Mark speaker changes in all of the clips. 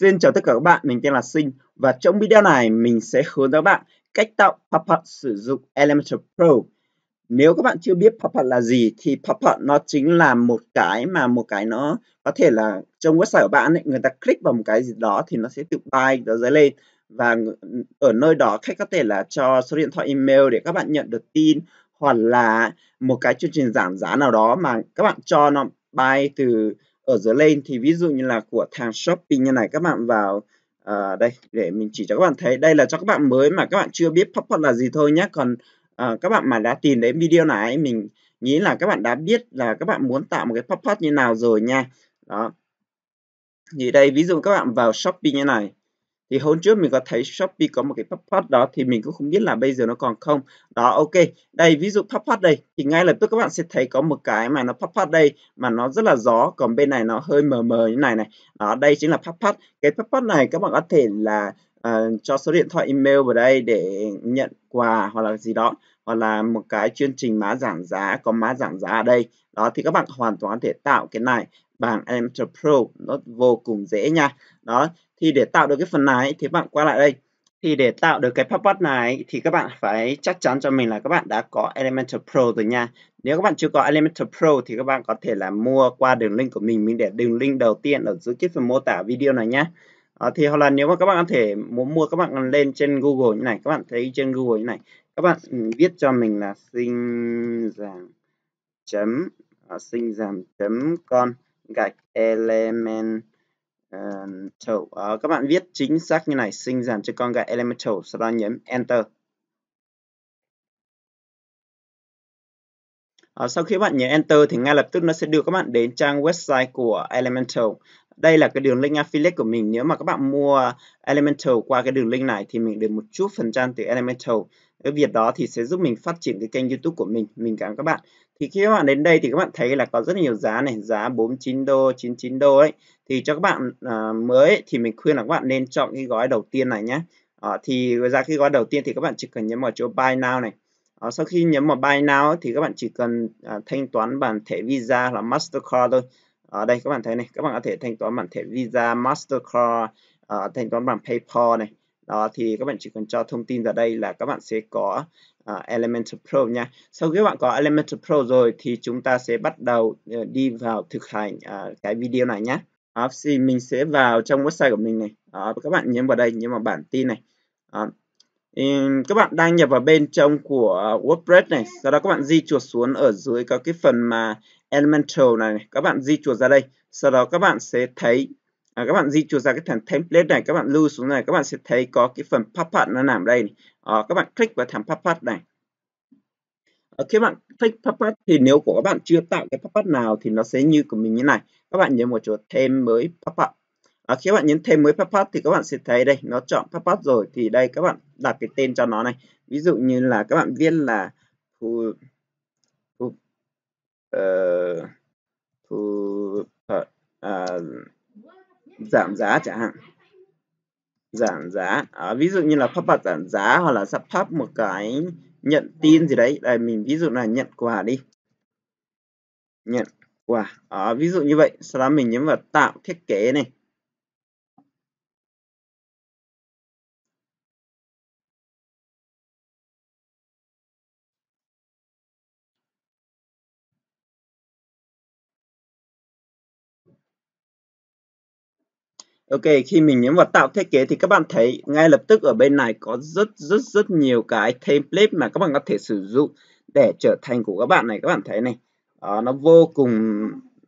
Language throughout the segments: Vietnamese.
Speaker 1: Xin chào tất cả các bạn, mình tên là Sinh và trong video này mình sẽ hướng dẫn bạn cách tạo Puppet sử dụng Elementor Pro. Nếu các bạn chưa biết Puppet là gì thì Puppet nó chính là một cái mà một cái nó có thể là trong website của bạn ấy, người ta click vào một cái gì đó thì nó sẽ tự bay nó dấy lên và ở nơi đó khách có thể là cho số điện thoại email để các bạn nhận được tin hoặc là một cái chương trình giảm giá nào đó mà các bạn cho nó bay từ ở dưới lên thì ví dụ như là của thằng Shopee như này các bạn vào à, đây để mình chỉ cho các bạn thấy đây là cho các bạn mới mà các bạn chưa biết Popcorn là gì thôi nhé còn à, các bạn mà đã tìm đến video này mình nghĩ là các bạn đã biết là các bạn muốn tạo một cái Popcorn như nào rồi nha đó thì đây ví dụ các bạn vào Shopee như này thì hôm trước mình có thấy Shopee có một cái pop up đó thì mình cũng không biết là bây giờ nó còn không đó ok đây ví dụ pop up đây thì ngay lập tức các bạn sẽ thấy có một cái mà nó pop up đây mà nó rất là gió còn bên này nó hơi mờ mờ như này này đó đây chính là pop up cái pop up này các bạn có thể là uh, cho số điện thoại email vào đây để nhận quà hoặc là gì đó hoặc là một cái chương trình má giảm giá có má giảm giá ở đây đó thì các bạn hoàn toàn có thể tạo cái này bảng Elementor Pro nó vô cùng dễ nha đó thì để tạo được cái phần này thì bạn qua lại đây thì để tạo được cái pop-up này thì các bạn phải chắc chắn cho mình là các bạn đã có Elementor Pro rồi nha nếu các bạn chưa có Elementor Pro thì các bạn có thể là mua qua đường link của mình mình để đường link đầu tiên ở dưới cái phần mô tả video này nhé à, thì hoặc là nếu mà các bạn có thể muốn mua các bạn lên trên Google như này các bạn thấy trên Google như này các bạn ừ, viết cho mình là sinh giảm chấm à, sinh giảm chấm con gạch elemental à, ờ, các bạn viết chính xác như này sinh giảm cho con gạch elemental sau đó nhấn enter À, sau khi bạn nhấn Enter thì ngay lập tức nó sẽ đưa các bạn đến trang website của Elemental đây là cái đường link affiliate của mình nếu mà các bạn mua Elemental qua cái đường link này thì mình được một chút phần trăm từ Elemental cái việc đó thì sẽ giúp mình phát triển cái kênh YouTube của mình mình cảm ơn các bạn thì khi các bạn đến đây thì các bạn thấy là có rất nhiều giá này giá 49 đô 99 đô ấy thì cho các bạn à, mới thì mình khuyên là các bạn nên chọn cái gói đầu tiên này nhé à, ờ, thì ra cái gói đầu tiên thì các bạn chỉ cần nhấn vào chỗ buy now này à, sau khi nhấn vào buy now thì các bạn chỉ cần à, thanh toán bằng thẻ Visa hoặc Mastercard thôi ở đây các bạn thấy này các bạn có thể thanh toán bằng thẻ Visa Mastercard uh, thanh toán bằng PayPal này đó thì các bạn chỉ cần cho thông tin vào đây là các bạn sẽ có uh, Elementor Pro nha sau khi các bạn có Elementor Pro rồi thì chúng ta sẽ bắt đầu uh, đi vào thực hành uh, cái video này nhé uh, thì mình sẽ vào trong website của mình này uh, các bạn nhấn vào đây nhưng mà bản tin này uh, các bạn đang nhập vào bên trong của WordPress này sau đó các bạn di chuột xuống ở dưới có cái phần mà Elemental này các bạn di chuột ra đây sau đó các bạn sẽ thấy à, các bạn di chuột ra cái thằng template này các bạn lưu xuống này các bạn sẽ thấy có cái phần pop nó nằm đây À, các bạn click vào thằng pop này à, khi bạn click pop thì nếu của các bạn chưa tạo cái pop nào thì nó sẽ như của mình như này các bạn nhấn một chuột thêm mới pop à, khi các bạn nhấn thêm mới PubPub thì các bạn sẽ thấy đây nó chọn PubPub rồi thì đây các bạn đặt cái tên cho nó này ví dụ như là các bạn viết là thu thu ờ, uh, uh, à, giảm giá chẳng hạn giảm giá à, ví dụ như là PubPub giảm giá hoặc là sắp pub một cái nhận tin gì đấy đây mình ví dụ là nhận quà đi nhận quà à, ví dụ như vậy sau đó mình nhấn vào tạo thiết kế này Ok, khi mình nhấn vào tạo thiết kế thì các bạn thấy ngay lập tức ở bên này có rất rất rất nhiều cái template mà các bạn có thể sử dụng để trở thành của các bạn này. Các bạn thấy này, đó, nó vô cùng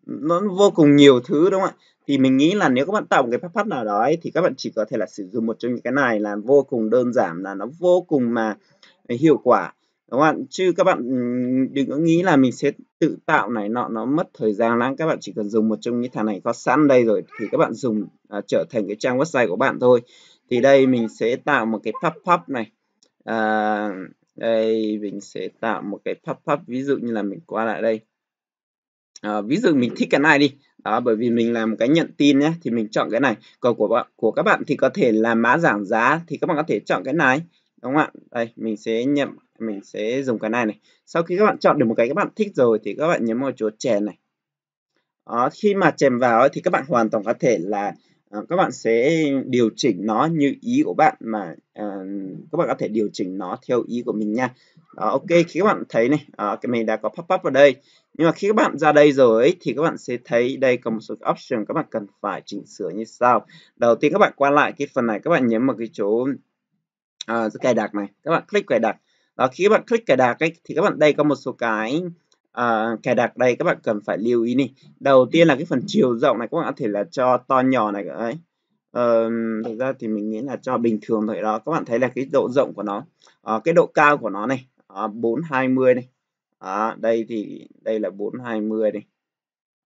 Speaker 1: nó vô cùng nhiều thứ đúng không ạ? Thì mình nghĩ là nếu các bạn tạo một cái phát nào đó ấy, thì các bạn chỉ có thể là sử dụng một trong những cái này là vô cùng đơn giản là nó vô cùng mà hiệu quả. Đúng không ạ? Chứ các bạn ừ, đừng có nghĩ là mình sẽ tự tạo này nọ nó mất thời gian lắm các bạn chỉ cần dùng một trong những thằng này có sẵn đây rồi thì các bạn dùng à, trở thành cái trang website của bạn thôi thì đây mình sẽ tạo một cái pop pop này à, đây mình sẽ tạo một cái pop pop ví dụ như là mình qua lại đây à, ví dụ mình thích cái này đi đó bởi vì mình làm cái nhận tin nhé thì mình chọn cái này còn của của các bạn thì có thể là mã giảm giá thì các bạn có thể chọn cái này đúng không ạ đây mình sẽ nhậm mình sẽ dùng cái này này sau khi các bạn chọn được một cái các bạn thích rồi thì các bạn nhấn vào chỗ chèn này đó, khi mà chèn vào thì các bạn hoàn toàn có thể là các bạn sẽ điều chỉnh nó như ý của bạn mà các bạn có thể điều chỉnh nó theo ý của mình nha đó, ok khi các bạn thấy này uh, cái mình đã có pop up vào đây nhưng mà khi các bạn ra đây rồi ấy, thì các bạn sẽ thấy đây có một số option các bạn cần phải chỉnh sửa như sau đầu tiên các bạn qua lại cái phần này các bạn nhấn vào cái chỗ à, cài đặt này các bạn click cài đặt Và khi các bạn click cài đặt ấy, thì các bạn đây có một số cái à, cài đặt đây các bạn cần phải lưu ý này đầu tiên là cái phần chiều rộng này các bạn có thể là cho to nhỏ này đấy Ờ, thực ra thì mình nghĩ là cho bình thường thôi đó các bạn thấy là cái độ rộng của nó à, cái độ cao của nó này bốn à, 420 này à, đây thì đây là 420 này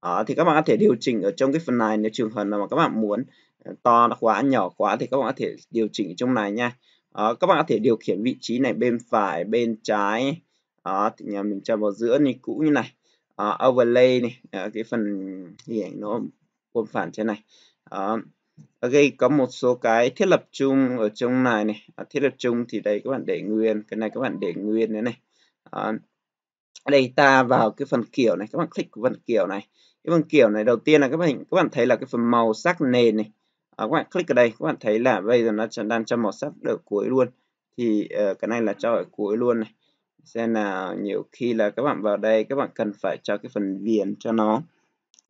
Speaker 1: à, thì các bạn có thể điều chỉnh ở trong cái phần này nếu trường hợp nào mà các bạn muốn to quá nhỏ quá thì các bạn có thể điều chỉnh trong này nha à, các bạn có thể điều khiển vị trí này bên phải bên trái à, thì nhà mình cho vào giữa như cũ như này à, overlay này à, cái phần hình ảnh nó quân phản trên này à, ở có một số cái thiết lập chung ở trong này này à, thiết lập chung thì đây các bạn để nguyên cái này các bạn để nguyên đấy này à, đây ta vào cái phần kiểu này các bạn click vào phần kiểu này cái phần kiểu này đầu tiên là các bạn các bạn thấy là cái phần màu sắc nền này à, các bạn click ở đây các bạn thấy là bây giờ nó đang cho màu sắc ở cuối luôn thì uh, cái này là cho ở cuối luôn này xem nào nhiều khi là các bạn vào đây các bạn cần phải cho cái phần viền cho nó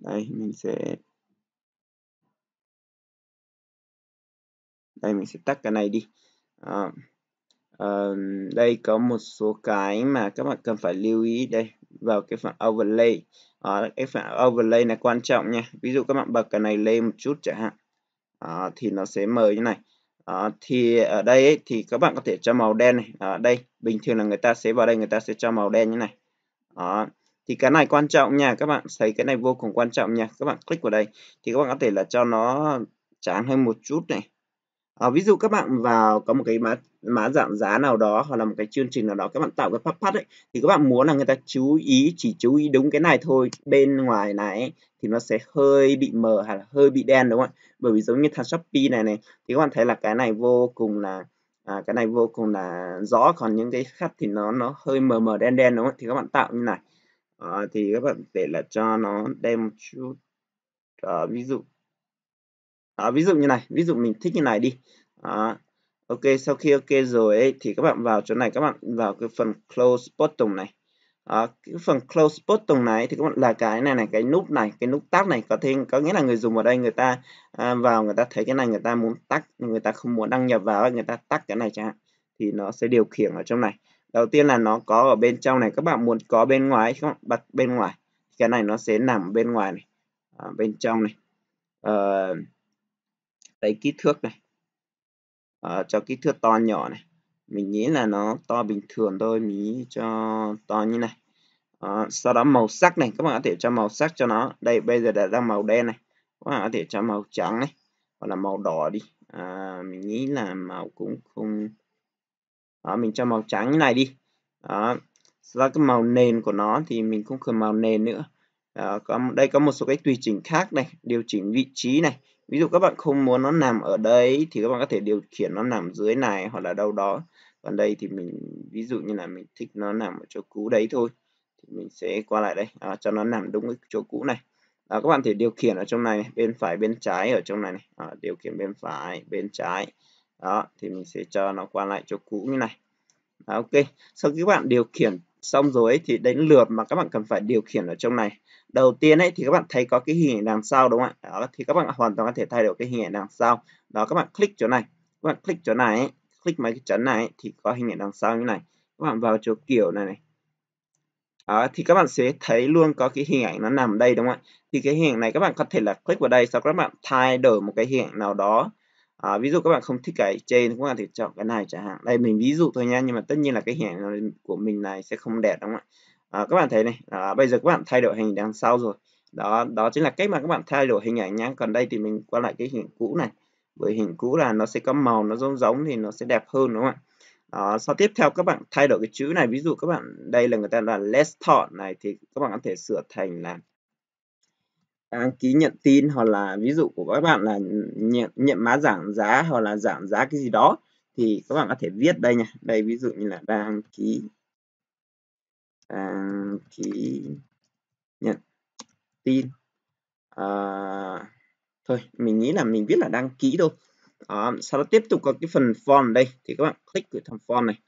Speaker 1: đây mình sẽ đây mình sẽ tắt cái này đi à, à, đây có một số cái mà các bạn cần phải lưu ý đây vào cái phần overlay à, cái phần overlay này quan trọng nha ví dụ các bạn bật cái này lên một chút chẳng hạn à, thì nó sẽ mờ như này à, thì ở đây ấy, thì các bạn có thể cho màu đen này ở à, đây bình thường là người ta sẽ vào đây người ta sẽ cho màu đen như này à, thì cái này quan trọng nha các bạn thấy cái này vô cùng quan trọng nha các bạn click vào đây thì các bạn có thể là cho nó trắng hơn một chút này à, ví dụ các bạn vào có một cái mã mã giảm giá nào đó hoặc là một cái chương trình nào đó các bạn tạo cái pop up ấy thì các bạn muốn là người ta chú ý chỉ chú ý đúng cái này thôi bên ngoài này ấy, thì nó sẽ hơi bị mờ hoặc là hơi bị đen đúng không ạ bởi vì giống như thằng shopee này này thì các bạn thấy là cái này vô cùng là à, cái này vô cùng là rõ còn những cái khác thì nó nó hơi mờ mờ đen đen đúng không ạ thì các bạn tạo như này à, thì các bạn để là cho nó đem một chút à, ví dụ à, ví dụ như này ví dụ mình thích như này đi à, ok sau khi ok rồi ấy, thì các bạn vào chỗ này các bạn vào cái phần close button này à, cái phần close button này thì các bạn là cái này này cái nút này cái nút tắt này có thêm có nghĩa là người dùng ở đây người ta à, vào người ta thấy cái này người ta muốn tắt người ta không muốn đăng nhập vào người ta tắt cái này chẳng hạn thì nó sẽ điều khiển ở trong này đầu tiên là nó có ở bên trong này các bạn muốn có bên ngoài các bạn bật bên ngoài cái này nó sẽ nằm bên ngoài này à, bên trong này uh, đây kích thước này à, cho kích thước to nhỏ này mình nghĩ là nó to bình thường thôi mình cho to như này à, sau đó màu sắc này các bạn có thể cho màu sắc cho nó đây bây giờ đã ra màu đen này các bạn có thể cho màu trắng này hoặc là màu đỏ đi à, mình nghĩ là màu cũng không đó, mình cho màu trắng như này đi đó ra cái màu nền của nó thì mình cũng cần màu nền nữa đó, có, đây có một số cái tùy chỉnh khác này điều chỉnh vị trí này ví dụ các bạn không muốn nó nằm ở đây thì các bạn có thể điều khiển nó nằm dưới này hoặc là đâu đó còn đây thì mình ví dụ như là mình thích nó nằm ở chỗ cũ đấy thôi thì mình sẽ qua lại đây à, cho nó nằm đúng cái chỗ cũ này à, các bạn thể điều khiển ở trong này, bên phải bên trái ở trong này, này. À, điều khiển bên phải bên trái đó thì mình sẽ cho nó qua lại chỗ cũ như này à, ok sau khi các bạn điều khiển xong rồi ấy thì đến lượt mà các bạn cần phải điều khiển ở trong này đầu tiên ấy thì các bạn thấy có cái hình ảnh đằng sau đúng không ạ đó, thì các bạn hoàn toàn có thể thay đổi cái hình ảnh đằng sau đó các bạn click chỗ này các bạn click chỗ này ấy, click mấy cái chấn này ấy, thì có hình ảnh đằng sau như này các bạn vào chỗ kiểu này này đó, thì các bạn sẽ thấy luôn có cái hình ảnh nó nằm đây đúng không ạ thì cái hình ảnh này các bạn có thể là click vào đây sau các bạn thay đổi một cái hình ảnh nào đó à, ví dụ các bạn không thích cái trên các bạn thể chọn cái này chẳng hạn đây mình ví dụ thôi nha nhưng mà tất nhiên là cái hình ảnh của mình này sẽ không đẹp đúng không ạ à, các bạn thấy này à, bây giờ các bạn thay đổi hình đằng sau rồi đó đó chính là cách mà các bạn thay đổi hình ảnh nhá còn đây thì mình quay lại cái hình cũ này bởi hình cũ là nó sẽ có màu nó giống giống thì nó sẽ đẹp hơn đúng không ạ à, sau tiếp theo các bạn thay đổi cái chữ này ví dụ các bạn đây là người ta là less Thọ này thì các bạn có thể sửa thành là đăng ký nhận tin hoặc là ví dụ của các bạn là nhận nhận mã giảm giá hoặc là giảm giá cái gì đó thì các bạn có thể viết đây nha đây ví dụ như là đăng ký đăng ký nhận tin à, thôi mình nghĩ là mình viết là đăng ký thôi à, sau đó tiếp tục có cái phần form đây thì các bạn click vào thằng form này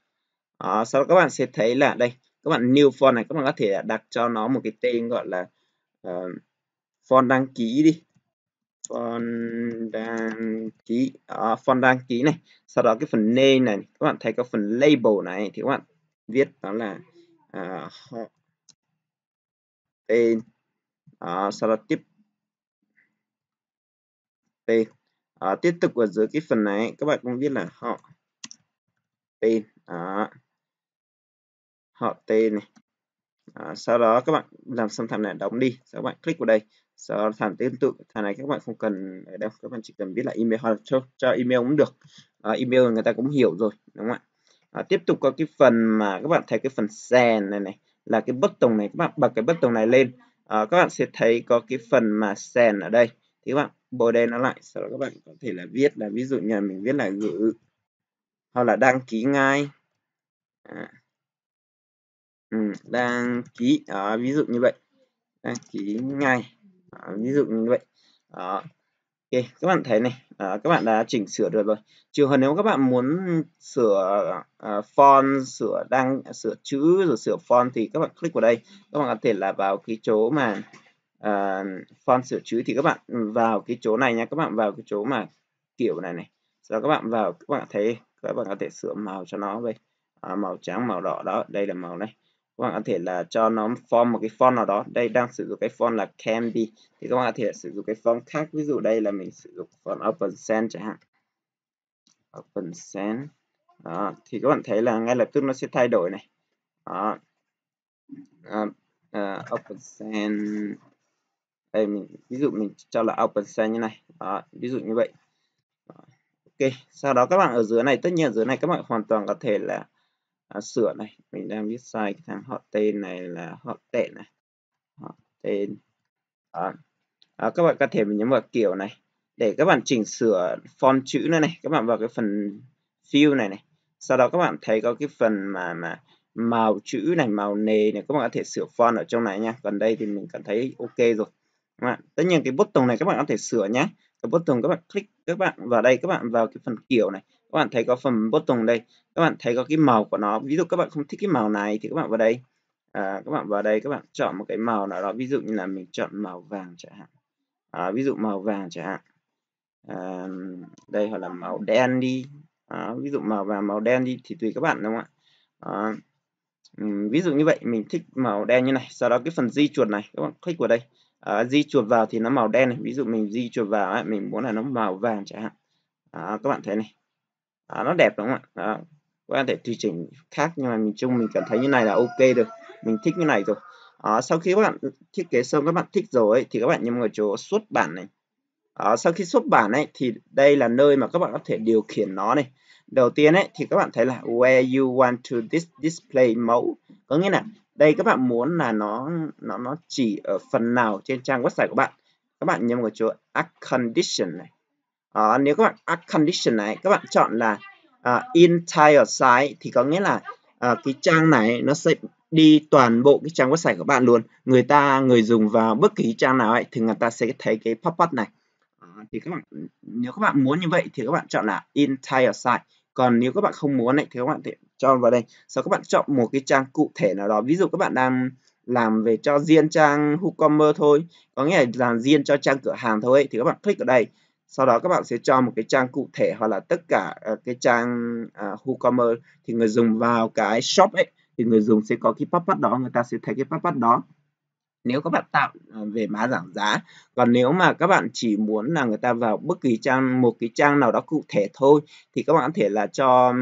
Speaker 1: à, sau đó các bạn sẽ thấy là đây các bạn new form này các bạn có thể đặt cho nó một cái tên gọi là uh, form đăng ký đi form đăng ký à, form đăng ký này sau đó cái phần name này các bạn thấy có phần label này thì các bạn viết đó là à, họ tên à, sau đó tiếp tên à, tiếp tục ở dưới cái phần này các bạn cũng viết là họ tên à, họ tên này à, sau đó các bạn làm xong thằng này đóng đi sau đó các bạn click vào đây sau thằng tương tự thằng này các bạn không cần ở đâu các bạn chỉ cần viết là email hoặc cho, cho email cũng được à, email người ta cũng hiểu rồi đúng không ạ à, tiếp tục có cái phần mà các bạn thấy cái phần share này này là cái bất button này các bạn bật cái bất button này lên à, các bạn sẽ thấy có cái phần mà share ở đây thì các bạn bồi đen nó lại sau đó các bạn có thể là viết là ví dụ như là mình viết là gửi hoặc là đăng ký ngay à. ừ, đăng ký à, ví dụ như vậy đăng ký ngay ví dụ như vậy đó ok các bạn thấy này à, các bạn đã chỉnh sửa được rồi trường hợp nếu các bạn muốn sửa à, font sửa đăng sửa chữ rồi sửa font thì các bạn click vào đây các bạn có thể là vào cái chỗ mà à, font sửa chữ thì các bạn ừ, vào cái chỗ này nha các bạn vào cái chỗ mà kiểu này này sau các bạn vào các bạn thấy các bạn có thể sửa màu cho nó vậy à, màu trắng màu đỏ đó đây là màu này các bạn có thể là cho nó form một cái font nào đó đây đang sử dụng cái font là Candy thì các bạn có thể sử dụng cái font khác ví dụ đây là mình sử dụng font Open Sans chẳng hạn Open Sans đó. thì các bạn thấy là ngay lập tức nó sẽ thay đổi này đó. À, à, Open Sans đây mình ví dụ mình cho là Open Sans như này đó. ví dụ như vậy đó. ok sau đó các bạn ở dưới này tất nhiên ở dưới này các bạn hoàn toàn có thể là à, sửa này mình đang viết sai cái thằng họ tên này là họ tệ này họ tên à. À, các bạn có thể mình nhấn vào kiểu này để các bạn chỉnh sửa font chữ nữa này các bạn vào cái phần view này này sau đó các bạn thấy có cái phần mà mà màu chữ này màu nề này các bạn có thể sửa font ở trong này nha còn đây thì mình cảm thấy ok rồi các bạn tất nhiên cái button này các bạn có thể sửa nhé cái button các bạn click các bạn vào đây các bạn vào cái phần kiểu này các bạn thấy có phần bottom đây các bạn thấy có cái màu của nó ví dụ các bạn không thích cái màu này thì các bạn vào đây à, các bạn vào đây các bạn chọn một cái màu nào đó ví dụ như là mình chọn màu vàng chẳng hạn à, ví dụ màu vàng chẳng hạn à, đây hoặc là màu đen đi à, ví dụ màu vàng màu đen đi thì tùy các bạn đúng không ạ à, ví dụ như vậy mình thích màu đen như này sau đó cái phần di chuột này các bạn click vào đây à, di chuột vào thì nó màu đen này ví dụ mình di chuột vào ấy, mình muốn là nó màu vàng chẳng hạn à, các bạn thấy này à, nó đẹp đúng không ạ à, các thể tùy chỉnh khác nhưng mà mình chung mình cảm thấy như này là ok được mình thích như này rồi à, sau khi các bạn thiết kế xong các bạn thích rồi thì các bạn nhấn vào chỗ xuất bản này à, sau khi xuất bản ấy thì đây là nơi mà các bạn có thể điều khiển nó này đầu tiên ấy thì các bạn thấy là where you want to this display mẫu có nghĩa là đây các bạn muốn là nó nó nó chỉ ở phần nào trên trang website của bạn các bạn nhấn vào chỗ add condition này à, nếu các bạn add condition này các bạn chọn là à, ờ, entire site thì có nghĩa là à, cái trang này nó sẽ đi toàn bộ cái trang website của bạn luôn người ta người dùng vào bất kỳ trang nào ấy thì người ta sẽ thấy cái pop up này à, thì các bạn nếu các bạn muốn như vậy thì các bạn chọn là entire site còn nếu các bạn không muốn này thì các bạn thì chọn vào đây sau các bạn chọn một cái trang cụ thể nào đó ví dụ các bạn đang làm về cho riêng trang WooCommerce thôi có nghĩa là làm riêng cho trang cửa hàng thôi ấy, thì các bạn click ở đây sau đó các bạn sẽ cho một cái trang cụ thể hoặc là tất cả uh, cái trang uh, WooCommerce thì người dùng vào cái shop ấy thì người dùng sẽ có cái pop-up đó người ta sẽ thấy cái pop-up đó nếu các bạn tạo à, về mã giảm giá còn nếu mà các bạn chỉ muốn là người ta vào bất kỳ trang một cái trang nào đó cụ thể thôi thì các bạn có thể là cho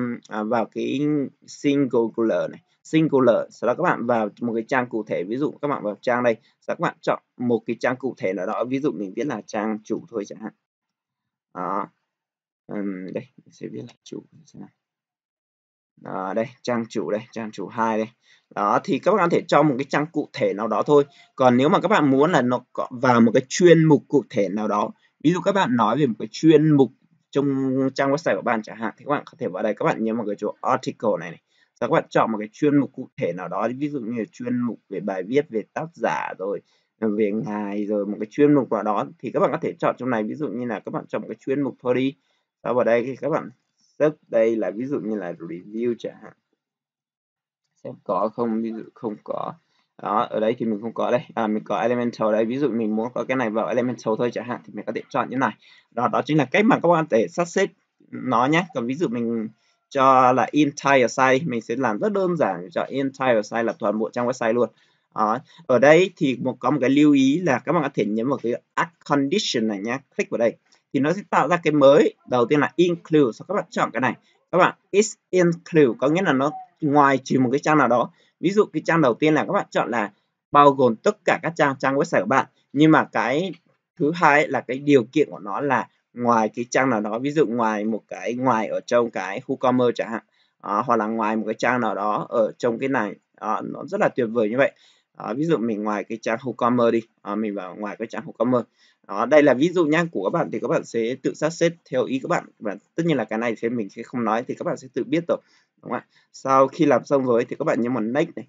Speaker 1: vào cái singular này singular sau đó các bạn vào một cái trang cụ thể ví dụ các bạn vào trang đây sau đó các bạn chọn một cái trang cụ thể nào đó ví dụ mình viết là trang chủ thôi chẳng hạn đó um, đây mình sẽ viết là chủ thế này đó, đây trang chủ đây trang chủ hai đây đó thì các bạn có thể cho một cái trang cụ thể nào đó thôi còn nếu mà các bạn muốn là nó có vào một cái chuyên mục cụ thể nào đó ví dụ các bạn nói về một cái chuyên mục trong trang website của bạn chẳng hạn thì các bạn có thể vào đây các bạn nhấn vào cái chỗ article này, này. Rồi các bạn chọn một cái chuyên mục cụ thể nào đó ví dụ như là chuyên mục về bài viết về tác giả rồi về ngày rồi một cái chuyên mục vào đó thì các bạn có thể chọn trong này ví dụ như là các bạn chọn một cái chuyên mục thôi đi sau vào đây thì các bạn search đây là ví dụ như là review chẳng hạn xem có không ví dụ không có đó ở đây thì mình không có đây à, mình có elemental đây ví dụ mình muốn có cái này vào elemental thôi chẳng hạn thì mình có thể chọn như này đó đó chính là cách mà các bạn có thể sắp xếp nó nhé còn ví dụ mình cho là entire site mình sẽ làm rất đơn giản cho entire site là toàn bộ trang website luôn đó. Ờ, ở đây thì một có một cái lưu ý là các bạn có thể nhấn vào cái add condition này nhé click vào đây thì nó sẽ tạo ra cái mới đầu tiên là include sau các bạn chọn cái này các bạn is include có nghĩa là nó ngoài trừ một cái trang nào đó ví dụ cái trang đầu tiên là các bạn chọn là bao gồm tất cả các trang trang website của bạn nhưng mà cái thứ hai là cái điều kiện của nó là ngoài cái trang nào đó ví dụ ngoài một cái ngoài ở trong cái khu commerce chẳng hạn à, hoặc là ngoài một cái trang nào đó ở trong cái này à, nó rất là tuyệt vời như vậy đó, ví dụ mình ngoài cái trang WooCommerce đi à, mình vào ngoài cái trang WooCommerce đó đây là ví dụ nhá của các bạn thì các bạn sẽ tự sắp xếp theo ý các bạn và tất nhiên là cái này thì mình sẽ không nói thì các bạn sẽ tự biết rồi đúng không ạ sau khi làm xong rồi thì các bạn nhấn vào next này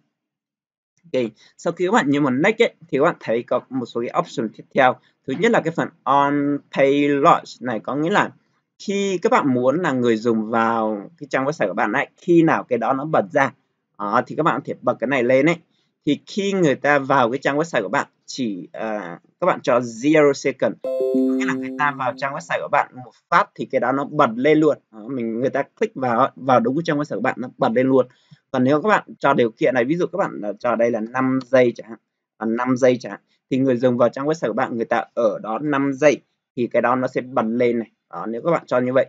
Speaker 1: ok sau khi các bạn nhấn vào next ấy, thì các bạn thấy có một số cái option tiếp theo thứ nhất là cái phần on page launch này có nghĩa là khi các bạn muốn là người dùng vào cái trang website của bạn ấy khi nào cái đó nó bật ra đó à, thì các bạn có thể bật cái này lên ấy thì khi người ta vào cái trang website của bạn chỉ uh, các bạn cho zero second nghĩa là người ta vào trang website của bạn một phát thì cái đó nó bật lên luôn đó, mình người ta click vào vào đúng cái trang website của bạn nó bật lên luôn còn nếu các bạn cho điều kiện này ví dụ các bạn à, cho đây là 5 giây chẳng hạn 5 à, giây chẳng hạn thì người dùng vào trang website của bạn người ta ở đó 5 giây thì cái đó nó sẽ bật lên này đó, nếu các bạn cho như vậy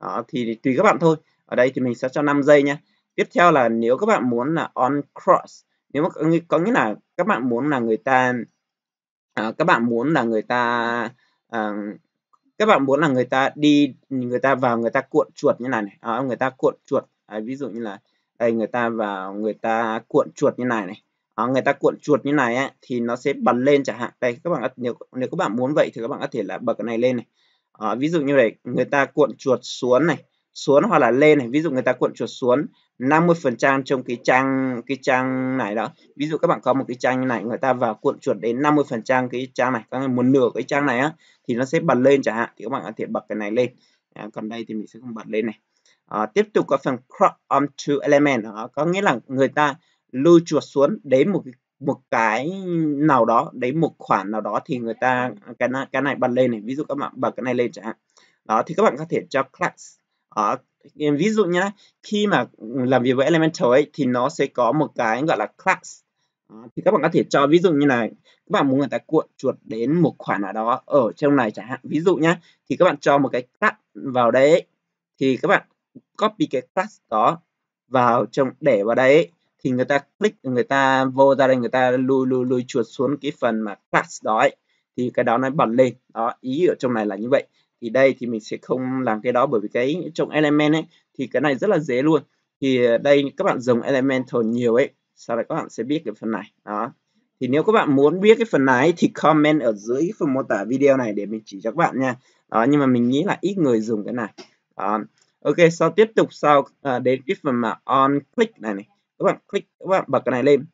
Speaker 1: đó, thì tùy các bạn thôi ở đây thì mình sẽ cho 5 giây nhé tiếp theo là nếu các bạn muốn là on cross nếu mà có nghĩa là các bạn muốn là người ta à, các bạn muốn là người ta à, các bạn muốn là người ta đi người ta vào người ta cuộn chuột như này này à, người ta cuộn chuột à, ví dụ như là đây người ta vào người ta cuộn chuột như này này à, người ta cuộn chuột như này ấy, thì nó sẽ bật lên chẳng hạn đây các bạn nếu nếu các bạn muốn vậy thì các bạn có thể là bật cái này lên này à, ví dụ như này người ta cuộn chuột xuống này xuống hoặc là lên này ví dụ người ta cuộn chuột xuống 50 phần trăm trong cái trang cái trang này đó ví dụ các bạn có một cái trang này người ta vào cuộn chuột đến 50 phần trăm cái trang này các một nửa cái trang này á thì nó sẽ bật lên chẳng hạn thì các bạn có thể bật cái này lên à, còn đây thì mình sẽ không bật lên này à, tiếp tục có phần crop onto element đó, có nghĩa là người ta lưu chuột xuống đến một một cái nào đó đấy một khoản nào đó thì người ta cái này, cái này bật lên này ví dụ các bạn bật cái này lên chẳng hạn đó thì các bạn có thể cho class ở ờ, ví dụ nhé khi mà làm việc với Elementor ấy thì nó sẽ có một cái gọi là class ờ, thì các bạn có thể cho ví dụ như này các bạn muốn người ta cuộn chuột đến một khoản nào đó ở trong này chẳng hạn ví dụ nhé thì các bạn cho một cái class vào đấy thì các bạn copy cái class đó vào trong để vào đấy thì người ta click người ta vô ra đây người ta lùi lùi lùi chuột xuống cái phần mà class đó ấy. thì cái đó nó bật lên đó ý ở trong này là như vậy thì đây thì mình sẽ không làm cái đó bởi vì cái trong element ấy thì cái này rất là dễ luôn thì ờ, đây các bạn dùng elemental nhiều ấy sau đó các bạn sẽ biết cái phần này đó thì nếu các bạn muốn biết cái phần này thì comment ở dưới phần mô tả video này để mình chỉ cho các bạn nha đó nhưng mà mình nghĩ là ít người dùng cái này đó. ok sau tiếp tục sau à, đến cái phần mà on click này này các bạn click các bạn bật cái này lên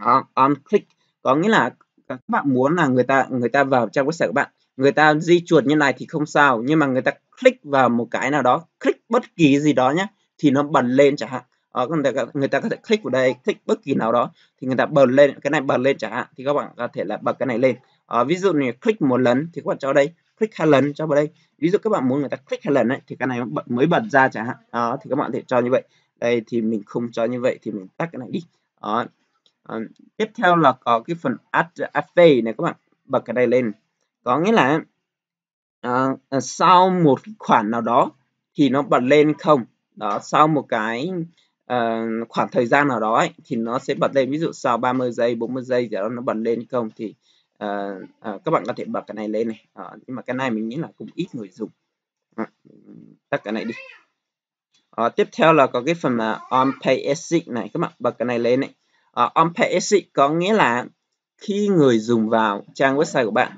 Speaker 1: đó, on click có nghĩa là các bạn muốn là người ta người ta vào trang website của bạn người ta di chuột như này thì không sao nhưng mà người ta click vào một cái nào đó click bất kỳ gì đó nhé thì nó bật lên chẳng hạn ở ờ, người ta người ta có thể click vào đây click bất kỳ nào đó thì người ta bật lên cái này bật lên chẳng hạn thì các bạn có thể là bật cái này lên ở ờ, ví dụ này click một lần thì các bạn cho đây click hai lần cho vào đây ví dụ các bạn muốn người ta click hai lần đấy thì cái này mới bật ra chẳng hạn đó thì các bạn có thể cho như vậy đây thì mình không cho như vậy thì mình tắt cái này đi đó. À, tiếp theo là có cái phần add affiliate này các bạn bật cái này lên có nghĩa là uh, sau một khoản nào đó thì nó bật lên không đó sau một cái uh, khoảng thời gian nào đó ấy, thì nó sẽ bật lên ví dụ sau 30 giây 40 giây gì đó nó bật lên không thì uh, uh, các bạn có thể bật cái này lên này uh, nhưng mà cái này mình nghĩ là cũng ít người dùng uh, tắt cái này đi uh, tiếp theo là có cái phần là on pay exit này các bạn bật cái này lên này uh, on pay exit có nghĩa là khi người dùng vào trang website của bạn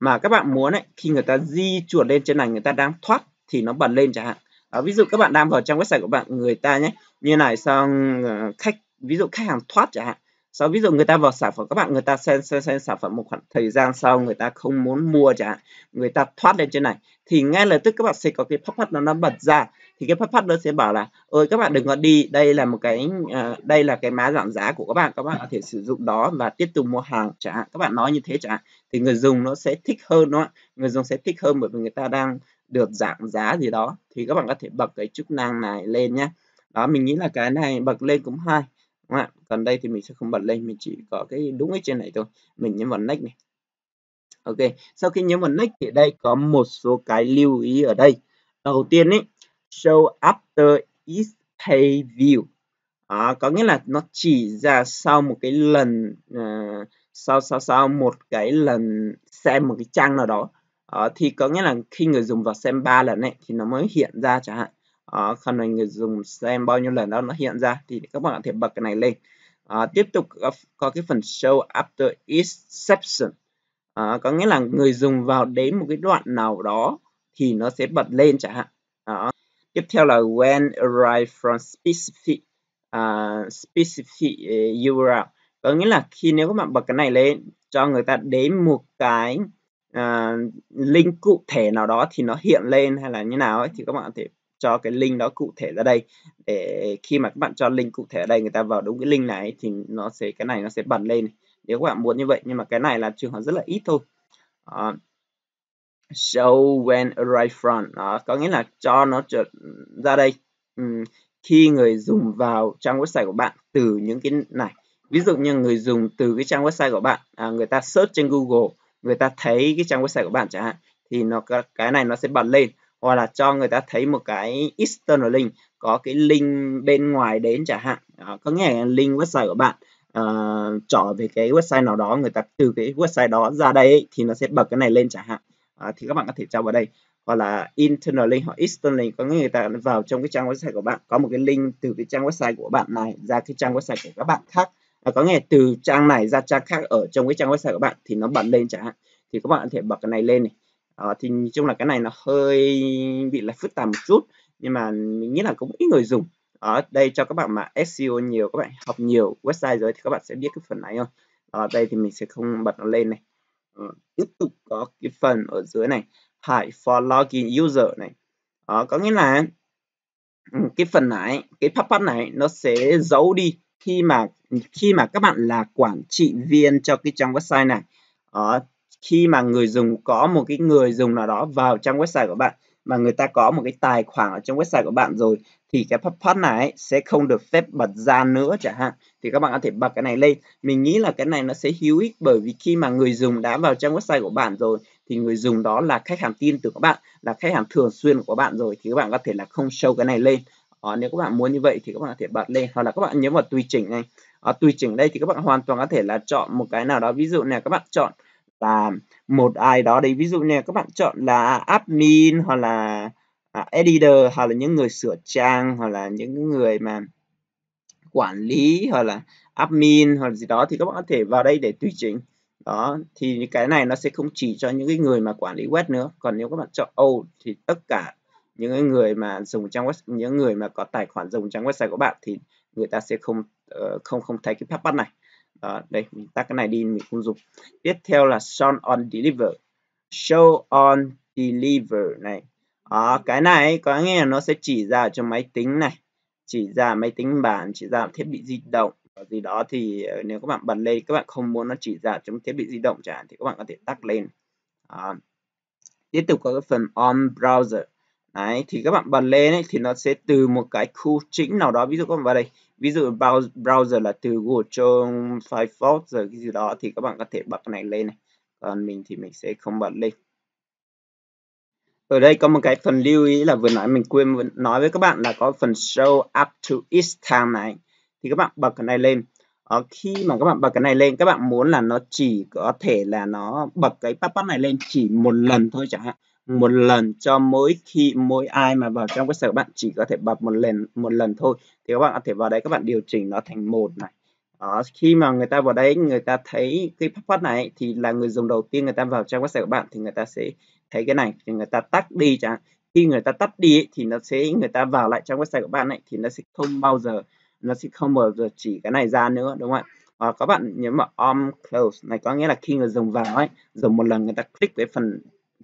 Speaker 1: mà các bạn muốn ấy, khi người ta di chuột lên trên này người ta đang thoát thì nó bật lên chẳng hạn à, ví dụ các bạn đang vào trong website của bạn người ta nhé như này xong ờ, khách ví dụ khách hàng thoát chẳng hạn sau ví dụ người ta vào sản phẩm các bạn người ta xem xem, xem sản phẩm một khoảng thời gian sau người ta không muốn mua chẳng hạn người ta thoát lên trên này thì ngay lập tức các bạn sẽ có cái pop up nó nó bật ra thì cái phát phát nó sẽ bảo là ơi các bạn đừng có đi đây là một cái uh, đây là cái má giảm giá của các bạn các bạn có thể sử dụng đó và tiếp tục mua hàng trả các bạn nói như thế trả thì người dùng nó sẽ thích hơn đó người dùng sẽ thích hơn bởi vì người ta đang được giảm giá gì đó thì các bạn có thể bật cái chức năng này lên nhé đó mình nghĩ là cái này bật lên cũng hay đúng không ạ còn đây thì mình sẽ không bật lên mình chỉ có cái đúng ở trên này thôi mình nhấn vào next này ok sau khi nhấn vào next thì đây có một số cái lưu ý ở đây đầu tiên ấy show after each page view à, có nghĩa là nó chỉ ra sau một cái lần uh, sau sau sau một cái lần xem một cái trang nào đó à, thì có nghĩa là khi người dùng vào xem ba lần này thì nó mới hiện ra chẳng hạn khi còn người dùng xem bao nhiêu lần đó nó hiện ra thì các bạn có thể bật cái này lên à, tiếp tục có, có cái phần show after each section có nghĩa là người dùng vào đến một cái đoạn nào đó thì nó sẽ bật lên chẳng hạn à, tiếp theo là when arrive from specific uh, specific uh, URL có nghĩa là khi nếu các bạn bật cái này lên cho người ta đến một cái uh, link cụ thể nào đó thì nó hiện lên hay là như nào ấy thì các bạn có thể cho cái link đó cụ thể ra đây để khi mà các bạn cho link cụ thể ở đây người ta vào đúng cái link này thì nó sẽ cái này nó sẽ bật lên nếu các bạn muốn như vậy nhưng mà cái này là trường hợp rất là ít thôi uh, show when arrive front à, có nghĩa là cho nó trượt ra đây um, khi người dùng vào trang website của bạn từ những cái này ví dụ như người dùng từ cái trang website của bạn à, người ta search trên Google người ta thấy cái trang website của bạn chẳng hạn thì nó cái này nó sẽ bật lên hoặc là cho người ta thấy một cái external link có cái link bên ngoài đến chẳng hạn à, có nghĩa là link website của bạn uh, ờ, trỏ về cái website nào đó người ta từ cái website đó ra đây ấy, thì nó sẽ bật cái này lên chẳng hạn thì các bạn có thể tra vào đây hoặc là internal link hoặc external link có nghĩa người ta vào trong cái trang website của bạn có một cái link từ cái trang website của bạn này ra cái trang website của các bạn khác à, có nghĩa từ trang này ra trang khác ở trong cái trang website của bạn thì nó bật lên chẳng hạn thì các bạn có thể bật cái này lên này à, thì nhìn chung là cái này nó hơi bị là phức tạp một chút nhưng mà mình nghĩ là cũng ít người dùng ở đây cho các bạn mà SEO nhiều các bạn học nhiều website rồi thì các bạn sẽ biết cái phần này không ở đây thì mình sẽ không bật nó lên này Ờ, tiếp tục có cái phần ở dưới này hãy for login user này đó, ờ, có nghĩa là ừ, cái phần này cái pop-up này nó sẽ giấu đi khi mà khi mà các bạn là quản trị viên cho cái trang website này đó, ờ, khi mà người dùng có một cái người dùng nào đó vào trang website của bạn mà người ta có một cái tài khoản ở trong website của bạn rồi thì cái part này sẽ không được phép bật ra nữa chẳng hạn thì các bạn có thể bật cái này lên mình nghĩ là cái này nó sẽ hữu ích bởi vì khi mà người dùng đã vào trang website của bạn rồi thì người dùng đó là khách hàng tin tưởng các bạn là khách hàng thường xuyên của bạn rồi thì các bạn có thể là không show cái này lên à, nếu các bạn muốn như vậy thì các bạn có thể bật lên hoặc là các bạn nhấn vào tùy chỉnh này à, tùy chỉnh đây thì các bạn hoàn toàn có thể là chọn một cái nào đó ví dụ này các bạn chọn là một ai đó đấy ví dụ này các bạn chọn là admin hoặc là à, editor hoặc là những người sửa trang hoặc là những người mà quản lý hoặc là admin hoặc là gì đó thì các bạn có thể vào đây để tùy chỉnh đó thì cái này nó sẽ không chỉ cho những cái người mà quản lý web nữa còn nếu các bạn chọn old thì tất cả những cái người mà dùng trang web những người mà có tài khoản dùng trang website của bạn thì người ta sẽ không uh, không không thấy cái pop-up này đó, đây mình tắt cái này đi mình không dùng tiếp theo là show on deliver show on deliver này đó, ờ, cái này có nghĩa là nó sẽ chỉ ra cho máy tính này chỉ ra máy tính bản chỉ ra thiết bị di động gì đó thì ờ, nếu các bạn bật lên các bạn không muốn nó chỉ ra cho thiết bị di động chẳng thì các bạn có thể tắt lên đó. Ờ. tiếp tục có cái phần on browser Đấy, thì các bạn bật lên ấy, thì nó sẽ từ một cái khu chính nào đó ví dụ các bạn vào đây ví dụ browser là từ Google Chrome, Firefox rồi cái gì đó thì các bạn có thể bật cái này lên này còn mình thì mình sẽ không bật lên ở đây có một cái phần lưu ý là vừa nãy mình quên nói với các bạn là có phần show up to each time này thì các bạn bật cái này lên ở ờ, khi mà các bạn bật cái này lên các bạn muốn là nó chỉ có thể là nó bật cái pop này lên chỉ một lần thôi chẳng hạn một lần cho mỗi khi mỗi ai mà vào trong cái sở bạn chỉ có thể bật một lần một lần thôi thì các bạn có thể vào đây các bạn điều chỉnh nó thành một này đó, ờ, khi mà người ta vào đây người ta thấy cái pop-up này thì là người dùng đầu tiên người ta vào trang website của bạn thì người ta sẽ thấy cái này thì người ta tắt đi chẳng khi người ta tắt đi thì nó sẽ người ta vào lại trang website của bạn này thì nó sẽ không bao giờ nó sẽ không bao giờ chỉ cái này ra nữa đúng không ạ và các bạn nhớ mà on close này có nghĩa là khi người dùng vào ấy dùng một lần người ta click cái phần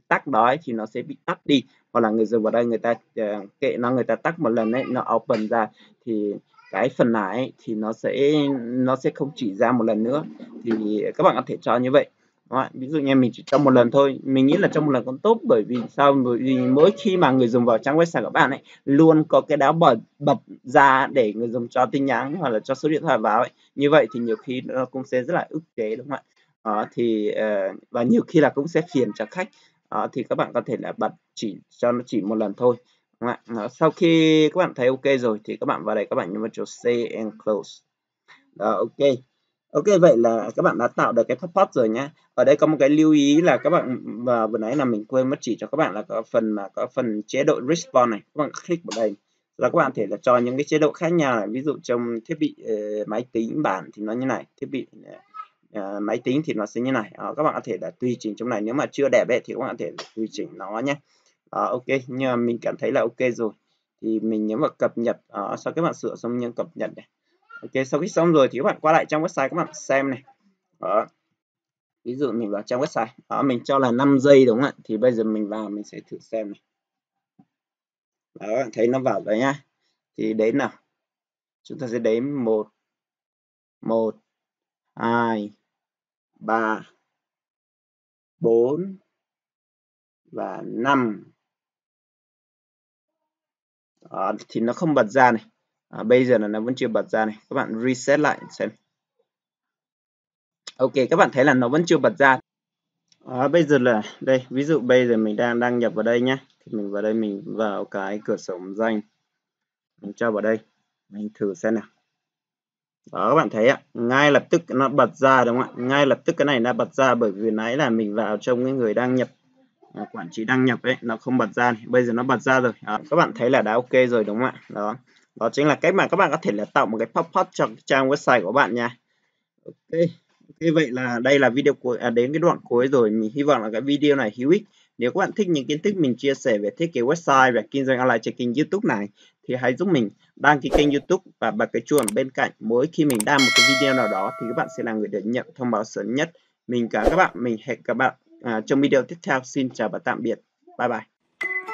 Speaker 1: tắt đó ấy, thì nó sẽ bị tắt đi hoặc là người dùng vào đây người ta ờ, kệ nó người ta tắt một lần ấy nó open ra thì cái phần này thì nó sẽ nó sẽ không chỉ ra một lần nữa thì các bạn có thể cho như vậy đúng không? ví dụ như mình chỉ cho một lần thôi mình nghĩ là trong một lần còn tốt bởi vì sao bởi vì mỗi khi mà người dùng vào trang website của bạn ấy luôn có cái đáo bật bật ra để người dùng cho tin nhắn hoặc là cho số điện thoại vào ấy như vậy thì nhiều khi nó cũng sẽ rất là ức chế đúng không ạ đó, ờ, thì ờ, và nhiều khi là cũng sẽ phiền cho khách đó, ờ, thì các bạn có thể là bật chỉ cho nó chỉ một lần thôi Đúng không ạ? Sau khi các bạn thấy ok rồi thì các bạn vào đây các bạn nhấn vào chỗ Save and Close. Đó, ok. Ok, vậy là các bạn đã tạo được cái pop-up rồi nhé. Ở đây có một cái lưu ý là các bạn và vừa nãy là mình quên mất chỉ cho các bạn là có phần mà có phần chế độ response này. Các bạn click vào đây là các bạn thể là cho những cái chế độ khác nhau này. Ví dụ trong thiết bị uh, máy tính bản thì nó như này, thiết bị uh, máy tính thì nó sẽ như này. Đó, các bạn có thể là tùy chỉnh trong này. Nếu mà chưa đẹp ấy, thì các bạn có thể tùy chỉnh nó nhé à, ok nhưng mà mình cảm thấy là ok rồi thì mình nhấn vào cập nhật à, sau các bạn sửa xong nhân cập nhật này ok sau khi xong rồi thì các bạn qua lại trong website các bạn xem này đó. ví dụ mình vào trong website đó, mình cho là 5 giây đúng không ạ thì bây giờ mình vào mình sẽ thử xem này đó bạn thấy nó vào rồi nhá thì đến nào chúng ta sẽ đếm một một hai ba bốn và năm à, thì nó không bật ra này à, bây giờ là nó vẫn chưa bật ra này các bạn reset lại xem ok các bạn thấy là nó vẫn chưa bật ra à, bây giờ là đây ví dụ bây giờ mình đang đăng nhập vào đây nhé thì mình vào đây mình vào cái cửa sổ danh mình cho vào đây mình thử xem nào đó các bạn thấy ạ ngay lập tức nó bật ra đúng không ạ ngay lập tức cái này nó bật ra bởi vì nãy là mình vào trong cái người đăng nhập Ờ, quản trị đăng nhập ấy nó không bật ra thì bây giờ nó bật ra rồi à, các bạn thấy là đã ok rồi đúng không ạ đó đó chính là cách mà các bạn có thể là tạo một cái pop up cho trang website của bạn nha ok ok vậy là đây là video cuối à, đến cái đoạn cuối rồi mình hy vọng là cái video này hữu ích nếu các bạn thích những kiến thức mình chia sẻ về thiết kế website và kinh doanh online trên kênh youtube này thì hãy giúp mình đăng ký kênh youtube và bật cái chuông bên cạnh mỗi khi mình đăng một cái video nào đó thì các bạn sẽ là người được nhận thông báo sớm nhất mình cả các bạn mình hẹn các bạn À, trong video tiếp theo xin chào và tạm biệt bye bye